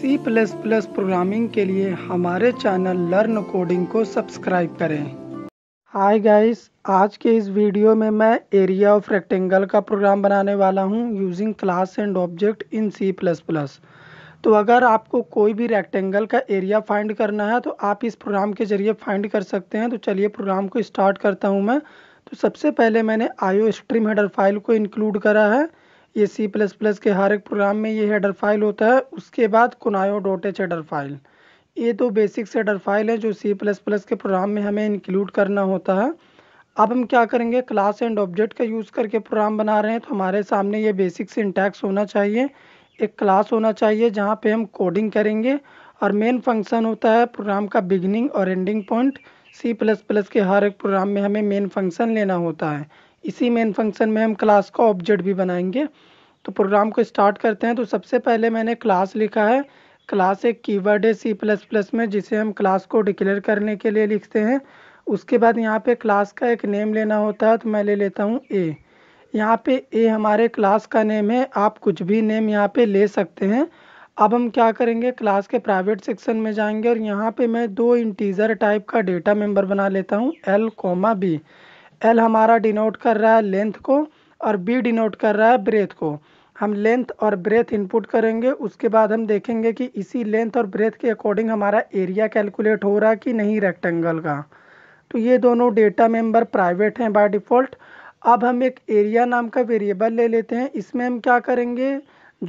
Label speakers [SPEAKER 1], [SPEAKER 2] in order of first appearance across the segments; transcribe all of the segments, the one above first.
[SPEAKER 1] सी plus plus programming के लिए हमारे चैनल लर्न कोडिंग को सब्सक्राइब करें हाय गाइस आज के इस वीडियो में मैं एरिया ऑफ रेक्टेंगल का प्रोग्राम बनाने वाला हूं using class and object in C plus plus तो अगर आपको कोई भी रेक्टेंगल का एरिया फाइंड करना है तो आप इस प्रोग्राम के ज़रिए फाइंड कर सकते हैं तो चलिए प्रोग्राम को स्टार्ट करता हूँ मैं तो सबसे पहले मैंने आयो स्ट्रीम हेडर फाइल को इंक्लूड करा है ये सी प्लस प्लस के हर एक प्रोग्राम में ये हेडर फाइल होता है उसके बाद conio dot h header file ये दो बेसिक हेडर फाइल है जो सी प्लस प्लस के प्रोग्राम में हमें इंक्लूड करना होता है अब हम क्या करेंगे क्लास एंड ऑब्जेक्ट का यूज़ करके प्रोग्राम बना रहे हैं तो हमारे सामने ये बेसिक सिंटैक्स होना चाहिए एक क्लास होना चाहिए जहाँ पे हम कोडिंग करेंगे और मेन फंक्शन होता है प्रोग्राम का बिगनिंग और ending point C plus plus के हर एक प्रोग्राम में हमें मेन फंक्शन लेना होता है इसी मेन फंक्शन में हम क्लास का ऑब्जेक्ट भी बनाएंगे तो प्रोग्राम को स्टार्ट करते हैं तो सबसे पहले मैंने क्लास लिखा है क्लास एक कीवर्ड है सी प्लस प्लस में जिसे हम क्लास को डिक्लेयर करने के लिए लिखते हैं उसके बाद यहाँ पे क्लास का एक नेम लेना होता है तो मैं ले लेता हूँ ए यहाँ पे ए हमारे क्लास का नेम है आप कुछ भी नेम यहाँ पे ले सकते हैं अब हम क्या करेंगे क्लास के प्राइवेट सेक्शन में जाएंगे और यहाँ पे मैं दो इंटीजर टाइप का डेटा मेम्बर बना लेता हूँ एल कोमा बी एल हमारा डिनोट कर रहा है लेंथ को और बी डिनोट कर रहा है ब्रेथ को हम लेंथ और ब्रेथ इनपुट करेंगे उसके बाद हम देखेंगे कि इसी लेंथ और ब्रेथ के अकॉर्डिंग हमारा एरिया कैलकुलेट हो रहा कि नहीं रेक्टेंगल का तो ये दोनों डेटा मेंबर प्राइवेट हैं बाय डिफ़ॉल्ट अब हम एक एरिया नाम का वेरिएबल ले लेते हैं इसमें हम क्या करेंगे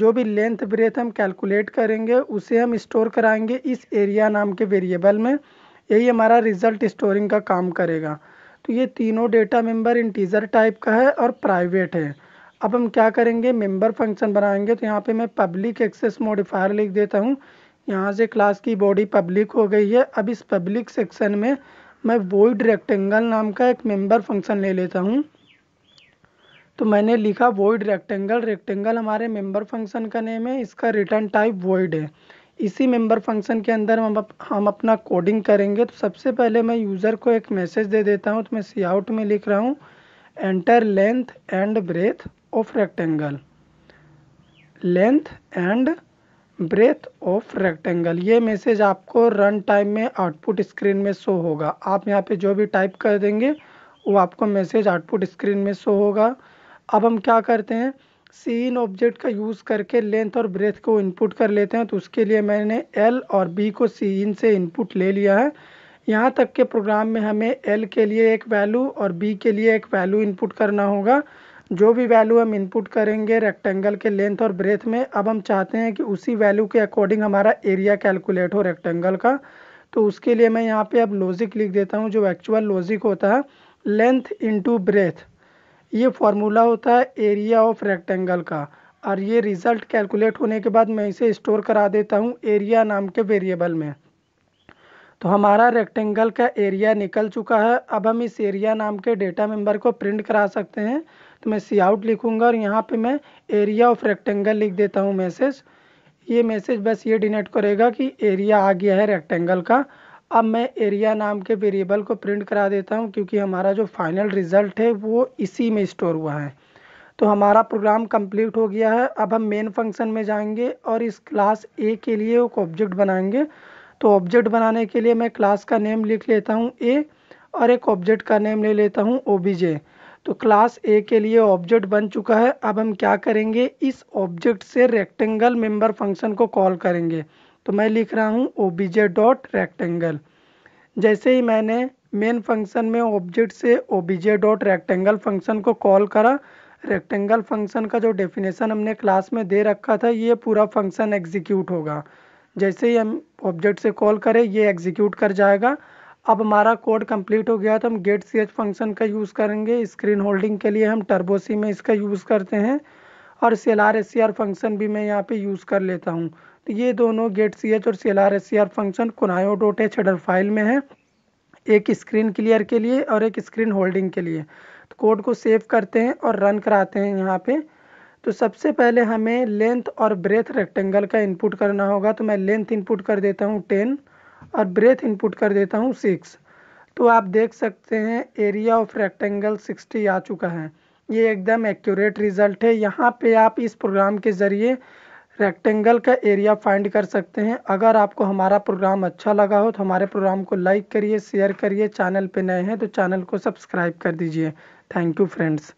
[SPEAKER 1] जो भी लेंथ ब्रेथ हम कैलकुलेट करेंगे उसे हम स्टोर कराएंगे इस एरिया नाम के वेरिएबल में यही हमारा रिजल्ट स्टोरिंग का काम करेगा तो ये तीनों डेटा मेंबर इंटीजर टाइप का है और प्राइवेट है अब हम क्या करेंगे मेंबर फंक्शन बनाएंगे तो यहाँ पे मैं पब्लिक एक्सेस मॉडिफायर लिख देता हूँ यहाँ से क्लास की बॉडी पब्लिक हो गई है अब इस पब्लिक सेक्शन में मैं वोइड रेक्टेंगल नाम का एक मेंबर फंक्शन ले लेता हूँ तो मैंने लिखा वोइड रेक्टेंगल रेक्टेंगल हमारे मेंबर फंक्शन का नेम है इसका रिटर्न टाइप वोइड है इसी मेंबर फंक्शन के अंदर हम अप, हम अपना कोडिंग करेंगे तो सबसे पहले मैं यूज़र को एक मैसेज दे देता हूँ तो मैं सी आउट में लिख रहा हूँ enter length and breadth of rectangle length and breadth of rectangle ये मैसेज आपको रन टाइम में आउटपुट स्क्रीन में शो होगा आप यहाँ पे जो भी टाइप कर देंगे वो आपको मैसेज आउटपुट स्क्रीन में शो होगा अब हम क्या करते हैं सी इन ऑब्जेक्ट का यूज़ करके लेंथ और ब्रेथ को इनपुट कर लेते हैं तो उसके लिए मैंने एल और बी को सी इन से इनपुट ले लिया है यहाँ तक के प्रोग्राम में हमें एल के लिए एक वैल्यू और बी के लिए एक वैल्यू इनपुट करना होगा जो भी वैल्यू हम इनपुट करेंगे रेक्टेंगल के लेंथ और ब्रेथ में अब हम चाहते हैं कि उसी वैल्यू के अकॉर्डिंग हमारा एरिया कैलकुलेट हो रेक्टेंगल का तो उसके लिए मैं यहाँ पे अब लॉजिक लिख देता हूँ जो एक्चुअल लॉजिक होता है लेंथ इंटू ब्रेथ ये फॉर्मूला होता है एरिया ऑफ रेक्टेंगल का और ये रिज़ल्ट कैलकुलेट होने के बाद मैं इसे स्टोर करा देता हूँ एरिया नाम के वेरिएबल में तो हमारा रेक्टेंगल का एरिया निकल चुका है अब हम इस एरिया नाम के डेटा मेंबर को प्रिंट करा सकते हैं तो मैं सी आउट लिखूँगा और यहाँ पे मैं एरिया ऑफ रेक्टेंगल लिख देता हूँ मैसेज ये मैसेज बस ये डिनेट करेगा कि एरिया आ गया है रेक्टेंगल का अब मैं एरिया नाम के वेरिएबल को प्रिंट करा देता हूँ क्योंकि हमारा जो फाइनल रिजल्ट है वो इसी में स्टोर हुआ है तो हमारा प्रोग्राम कंप्लीट हो गया है अब हम मेन फंक्शन में जाएंगे और इस क्लास ए के लिए एक ऑब्जेक्ट बनाएंगे तो ऑब्जेक्ट बनाने के लिए मैं क्लास का नेम लिख लेता हूँ ए और एक ऑब्जेक्ट का नेम ले लेता हूँ ओ तो क्लास ए के लिए ऑब्जेक्ट बन चुका है अब हम क्या करेंगे इस ऑब्जेक्ट से रेक्टेंगल मेंबर फंक्शन को कॉल करेंगे तो मैं लिख रहा हूँ ओ डॉट रेक्टेंगल जैसे ही मैंने मेन फंक्शन में ऑब्जेक्ट से ओ डॉट रेक्टेंगल फंक्शन को कॉल करा रेक्टेंगल फंक्शन का जो डेफिनेशन हमने क्लास में दे रखा था ये पूरा फंक्शन एग्जीक्यूट होगा जैसे ही हम ऑब्जेक्ट से कॉल करें ये एग्जीक्यूट कर जाएगा अब हमारा कोड कंप्लीट हो गया तो हम गेट सी एच फंक्शन का यूज़ करेंगे स्क्रीन होल्डिंग के लिए हम टर्बोसी में इसका यूज़ करते हैं और C L R S C R function भी मैं यहाँ पे यूज़ कर लेता हूँ तो ये दोनों गेट सी एच और C L R S C R function conio dot h header file में है एक स्क्रीन क्लियर के लिए और एक स्क्रीन होल्डिंग के लिए तो कोड को सेव करते हैं और रन कराते हैं यहाँ पे तो सबसे पहले हमें लेंथ और ब्रेथ रेक्टेंगल का इनपुट करना होगा तो मैं लेंथ इनपुट कर देता हूँ टेन और ब्रेथ इनपुट कर देता हूँ सिक्स तो आप देख सकते हैं एरिया ऑफ रेक्टेंगल सिक्सटी आ चुका है ये एकदम एक्यूरेट रिज़ल्ट है यहाँ पे आप इस प्रोग्राम के ज़रिए रेक्टेंगल का एरिया फाइंड कर सकते हैं अगर आपको हमारा प्रोग्राम अच्छा लगा हो तो हमारे प्रोग्राम को लाइक करिए शेयर करिए चैनल पे नए हैं तो चैनल को सब्सक्राइब कर दीजिए थैंक यू फ्रेंड्स